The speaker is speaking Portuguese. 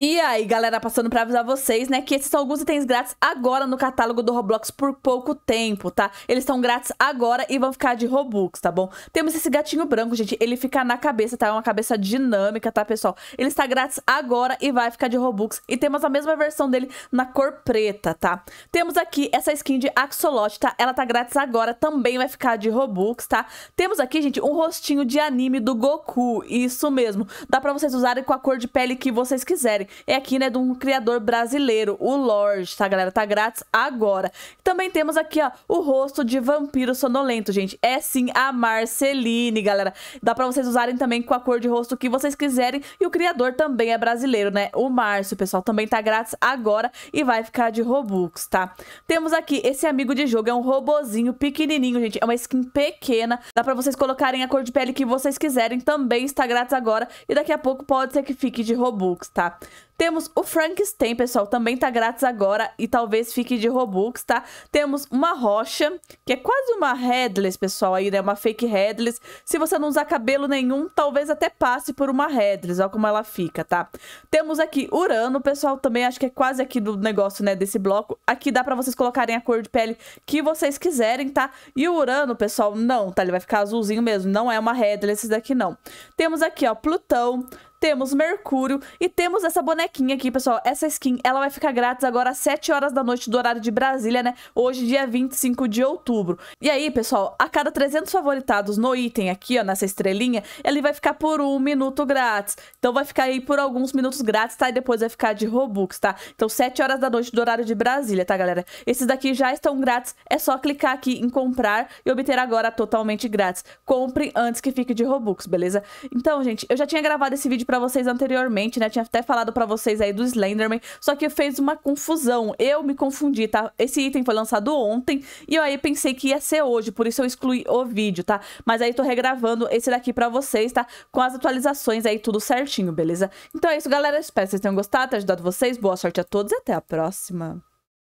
E aí, galera, passando para avisar vocês, né, que esses são alguns itens grátis agora no catálogo do Roblox por pouco tempo, tá? Eles estão grátis agora e vão ficar de Robux, tá bom? Temos esse gatinho branco, gente, ele fica na cabeça, tá? É uma cabeça dinâmica, tá, pessoal? Ele está grátis agora e vai ficar de Robux. E temos a mesma versão dele na cor preta, tá? Temos aqui essa skin de Axolot, tá? Ela tá grátis agora, também vai ficar de Robux, tá? Temos aqui, gente, um rostinho de anime do Goku, isso mesmo. Dá para vocês usarem com a cor de pele que vocês quiserem. É aqui, né, de um criador brasileiro, o Lorde, tá, galera? Tá grátis agora. Também temos aqui, ó, o rosto de vampiro sonolento, gente. É sim a Marceline, galera. Dá pra vocês usarem também com a cor de rosto que vocês quiserem. E o criador também é brasileiro, né? O Márcio, pessoal, também tá grátis agora e vai ficar de Robux, tá? Temos aqui esse amigo de jogo, é um robozinho pequenininho, gente. É uma skin pequena. Dá pra vocês colocarem a cor de pele que vocês quiserem. Também está grátis agora e daqui a pouco pode ser que fique de Robux, tá? Temos o Frankenstein, pessoal, também tá grátis agora e talvez fique de Robux, tá? Temos uma rocha, que é quase uma headless, pessoal, aí, né? Uma fake headless. Se você não usar cabelo nenhum, talvez até passe por uma headless, olha como ela fica, tá? Temos aqui Urano, pessoal, também acho que é quase aqui do negócio, né, desse bloco. Aqui dá pra vocês colocarem a cor de pele que vocês quiserem, tá? E o Urano, pessoal, não, tá? Ele vai ficar azulzinho mesmo, não é uma headless esse daqui, não. Temos aqui, ó, Plutão, temos Mercúrio e temos essa bonequinha aqui, pessoal. Essa skin, ela vai ficar grátis agora às 7 horas da noite do horário de Brasília, né? Hoje, dia 25 de outubro. E aí, pessoal, a cada 300 favoritados no item aqui, ó, nessa estrelinha, ele vai ficar por um minuto grátis. Então vai ficar aí por alguns minutos grátis, tá? E depois vai ficar de Robux, tá? Então 7 horas da noite do horário de Brasília, tá, galera? Esses daqui já estão grátis, é só clicar aqui em comprar e obter agora totalmente grátis. Compre antes que fique de Robux, beleza? Então, gente, eu já tinha gravado esse vídeo para vocês anteriormente, né? Tinha até falado para vocês aí do Slenderman, só que fez uma confusão. Eu me confundi, tá? Esse item foi lançado ontem e eu aí pensei que ia ser hoje, por isso eu excluí o vídeo, tá? Mas aí tô regravando esse daqui para vocês, tá? Com as atualizações aí tudo certinho, beleza? Então é isso, galera. Espero que vocês tenham gostado, ter ajudado vocês. Boa sorte a todos e até a próxima.